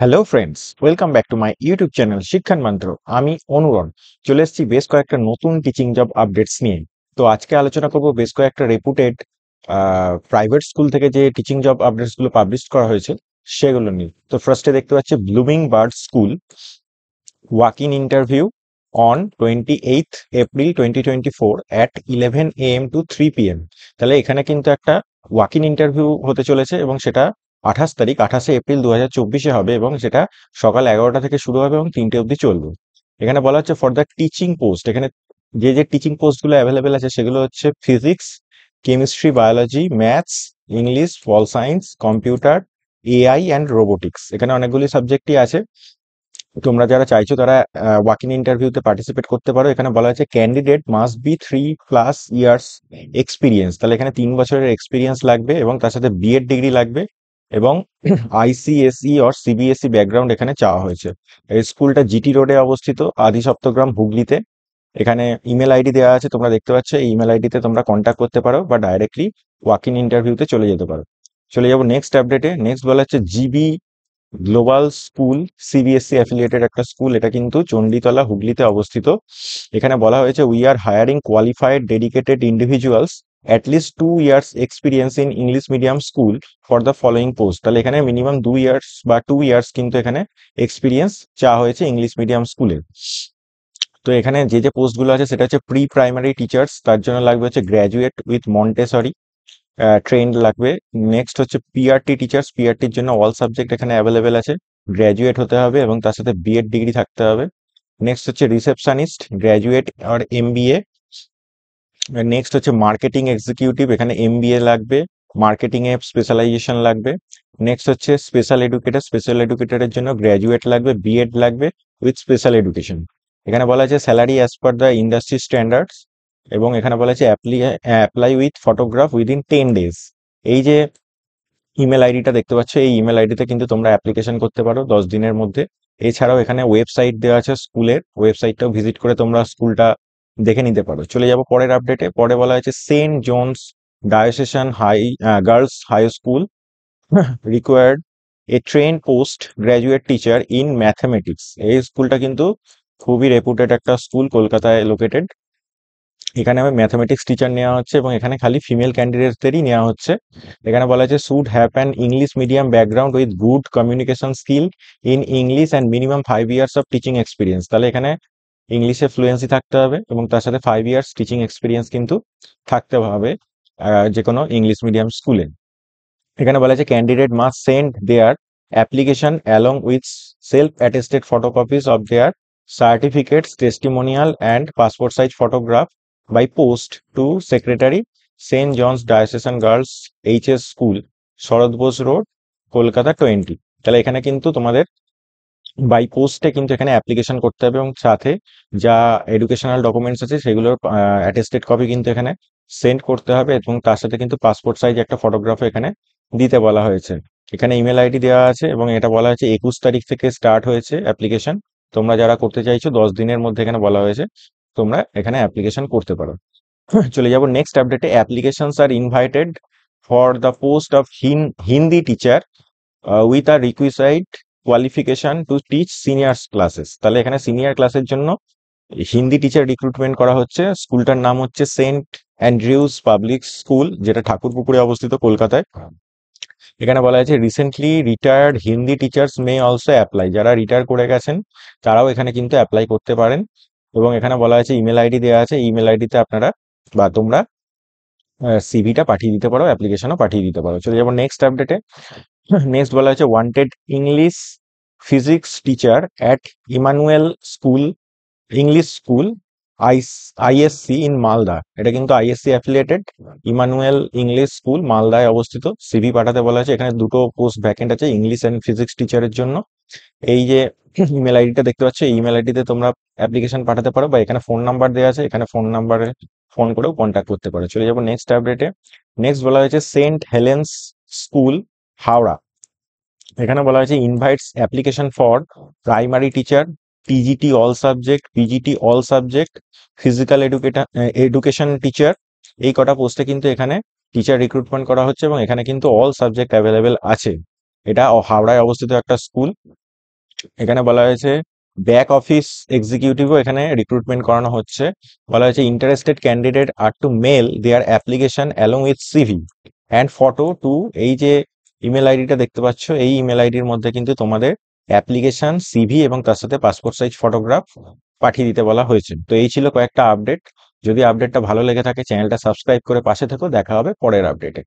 hello friends welcome back to my YouTube channel Shikshan Mantra আমি অনুরণ চলে এসেছি বেশ কয়েকটা নতুন টিচিং জব আপডেটস নিয়ে তো আজকে আলোচনা করব বেশ কয়েকটা রেপুটেড প্রাইভেট স্কুল থেকে যে টিচিং জব আপডেটসগুলো পাবলিশ করা হয়েছে সেগুলো নিয়ে তো ফার্স্টে দেখতে পাচ্ছি blooming bird school walk in interview on twenty eighth April twenty twenty four at eleven A M to three P M তাহলে এখানে কিন্তু একটা ওয়াক ইন ইন্টারভিউ হতে চলেছে এবং সেটা আঠাশ তারিখ আঠাশে এপ্রিল দু হাজার চব্বিশে হবে এবং সেটা সকাল এগারোটা থেকে শুরু হবে এবং তিনটে অবধি চলবে এখানে বলা হচ্ছে ফর দ্য টিচিং পোস্ট এখানে যে যে টিচিং পোস্টগুলো অ্যাভেলেবেল আছে সেগুলো হচ্ছে physics chemistry biology maths English pol science computer AI and robotics এখানে অনেকগুলি সাবজেক্টই আছে তোমরা যারা চাইছো তারা ওয়াক ইন ইন্টারভিউতে পার্টিসিপেট করতে পারো এখানে বলা হয়েছে candidate must be three plus years experience তাহলে এখানে তিন বছরের এক্সপিরিয়েন্স লাগবে এবং তার সাথে বিএড ডিগ্রি লাগবে এবং আইসিএসই অর সিবিএসই ব্যাকগ্রাউন্ড এখানে চাওয়া হয়েছে এই স্কুলটা জিটি রোডে অবস্থিত আদি সপ্তগ্রাম হুগলিতে এখানে ইমেল আইডি দেওয়া আছে তোমরা দেখতে পাচ্ছ এই ইমেল আইডিতে তোমরা কন্ট্যাক্ট করতে পারো বা ডাইরেক্টলি ওয়াক ইন ইন্টারভিউতে চলে যেতে পারো চলে যাবো নেক্সট আপডেটে নেক্সট বলা হচ্ছে GB global school CBSE affiliated একটা স্কুল এটা কিন্তু চণ্ডীতলা হুগলিতে অবস্থিত এখানে বলা হয়েছে we are hiring qualified dedicated individuals at least two years experience in English medium school for the following post তাহলে এখানে মিনিমাম দুই ইয়ার্স বা টু ইয়ার্স কিন্তু এখানে এক্সপিরিয়েন্স চা হয়েছে ইংলিশ মিডিয়াম এর তো এখানে যে যে পোস্ট গুলো আছে সেটা হচ্ছে প্রি প্রাইমারি টিচার্স তার জন্য লাগবে হচ্ছে গ্র্যাজুয়েট উইথ মন্টেসরি ট্রেন্ড লাগবে নেক্সট হচ্ছে পিআরটি টিচার্স পিআরটির জন্য অল সাবজেক্ট এখানে অ্যাভেলেবেল আছে গ্র্যাজুয়েট হতে হবে এবং তার সাথে বিএড ডিগ্রি থাকতে হবে নেক্সট হচ্ছে রিসেপশানিস্ট গ্র্যাজুয়েট আর এম বি নেক্সট হচ্ছে মার্কেটিং এক্সিকিউটিভ এখানে এমবিএ লাগবে মার্কেটিং এ স্পেশালাইজেশন লাগবে নেক্সট হচ্ছে স্পেশাল এডুকেটার স্পেশাল এডুকেটারের জন্য গ্র্যাজুয়েট লাগবে বিএড লাগবে উইথ স্পেশাল এডুকেশন এখানে বলা আছে salary as per the industry standards এবং এখানে বলা আছে apply with photograph within ten days এই যে ইমেল আইডিটা দেখতে পাচ্ছ এই ইমেল আইডিতে কিন্তু তোমরা অ্যাপ্লিকেশন করতে পারো দশ দিনের মধ্যে এছাড়াও এখানে ওয়েবসাইট দেওয়া আছে স্কুলের ওয়েবসাইটটাও ভিজিট করে তোমরা স্কুলটা দেখে নিতে পারো চলে যাব পরের আপডেটে পরে বলা হয়েছে Saint John's diocesan high girls high school required a trained post graduate teacher in mathematics এই স্কুলটা কিন্তু খুবই রেপুটেড একটা স্কুল কলকাতায় লোকেটেড এখানে আমি ম্যাথামেটিক্স টিচার নেওয়া হচ্ছে এবং এখানে খালি ফিমেল ক্যান্ডিডেটদেরই নেওয়া হচ্ছে এখানে বলা হচ্ছে should have an English medium background with good communication skill in English and minimum five years of teaching experience তাহলে এখানে ইংলিশে ফ্লুয়েন্সি থাকতে হবে এবং তার সাথে ফাইভ ইয়ার্স টিচিং এক্সপিরিয়েন্স কিন্তু থাকতে হবে যে কোনো ইংলিশ মিডিয়াম স্কুলে এখানে বলা হয়েছে candidate must send their application along with self attested photocopies of their certificates testimonial and passport size photograph by post to secretary Saint John's diocesan girls HS school Sarat Bose road Kolkata twenty তাহলে এখানে কিন্তু তোমাদের by পোস্টে কিন্তু এখানে application করতে হবে এবং সাথে যা এডুকেশনাল ডকুমেন্টস আছে সেগুলোর অ্যাটেস্টেড কপি কিন্তু এখানে সেন্ড করতে হবে এবং তার সাথে কিন্তু পাসপোর্ট সাইজ একটা ফটোগ্রাফ এখানে দিতে বলা হয়েছে এখানে ইমেল আইডি দেওয়া আছে এবং এটা বলা হয়েছে একুশ তারিখ থেকে স্টার্ট হয়েছে অ্যাপ্লিকেশন তোমরা যারা করতে চাইছো দশ দিনের মধ্যে এখানে বলা হয়েছে তোমরা এখানে অ্যাপ্লিকেশন করতে পারো চলে যাবো নেক্সট আপডেটে applications are invited for the post of Hindi teacher with a requisite qualification to teach senior classes তাহলে এখানে সিনিয়র ক্লাসের জন্য হিন্দি টিচার রিক্রুটমেন্ট করা হচ্ছে স্কুলটার নাম হচ্ছে সেন্ট অ্যান্ড্রিউস পাবলিক স্কুল যেটা ঠাকুরপুকুরে অবস্থিত কলকাতায় এখানে বলা হয়েছে recently retired Hindi teachers may also apply যারা রিটায়ার করে গেছেন তারাও এখানে কিন্তু অ্যাপ্লাই করতে পারেন এবং এখানে বলা হয়েছে ইমেল আইডি দেওয়া আছে ইমেল আইডিতে আপনারা বা তোমরা সিভিটা পাঠিয়ে দিতে পারো অ্যাপ্লিকেশনও পাঠিয়ে দিতে পারো চলে যাবো নেক্সট আপডেটে নেক্সট বলা হয়েছে wanted English physics teacher at Emmanuel school English school ISC in Malda এটা কিন্তু ISC affiliated Emmanuel English school মালদায় অবস্থিত সিভি পাঠাতে বলা আছে এখানে দুটো পোস্ট ভ্যাকেন্ট আছে ইংলিশ অ্যান্ড ফিজিক্স টিচারের জন্য এই যে ইমেল আইডিটা দেখতে পাচ্ছ ইমেল আইডিতে তোমরা অ্যাপ্লিকেশন পাঠাতে পারো বা এখানে ফোন নাম্বার দেওয়া আছে এখানে ফোন নাম্বারে ফোন করেও কন্ট্যাক্ট করতে পারো চলে যাবো নেক্সট আপডেটে নেক্সট বলা হয়েছে সেন্ট হেলেন্স স্কুল হাওড়া এখানে বলা হয়েছে invites application for primary teacher PGT all subject PGT all subject physical educator education teacher এই কটা পোস্টে কিন্তু এখানে টিচার রিক্রুটমেন্ট করা হচ্ছে এবং এখানে কিন্তু অল সাবজেক্ট অ্যাভেলেবেল আছে এটা হাওড়ায় অবস্থিত একটা স্কুল এখানে বলা হয়েছে ব্যাক অফিস এক্সিকিউটিভও এখানে রিক্রুটমেন্ট করানো হচ্ছে বলা হয়েছে interested candidate are to mail their application along with CV and photo to এই যে ইমেল আইডিটা দেখতে পাচ্ছ এই ইমেল আইডির মধ্যে কিন্তু তোমাদের অ্যাপ্লিকেশন সিভি এবং তার সাথে পাসপোর্ট সাইজ ফটোগ্রাফ পাঠিয়ে দিতে বলা হয়েছে তো এই ছিল কয়েকটা আপডেট যদি আপডেটটা ভালো লেগে থাকে চ্যানেলটা সাবস্ক্রাইব করে পাশে থেকো দেখা হবে পরের আপডেটে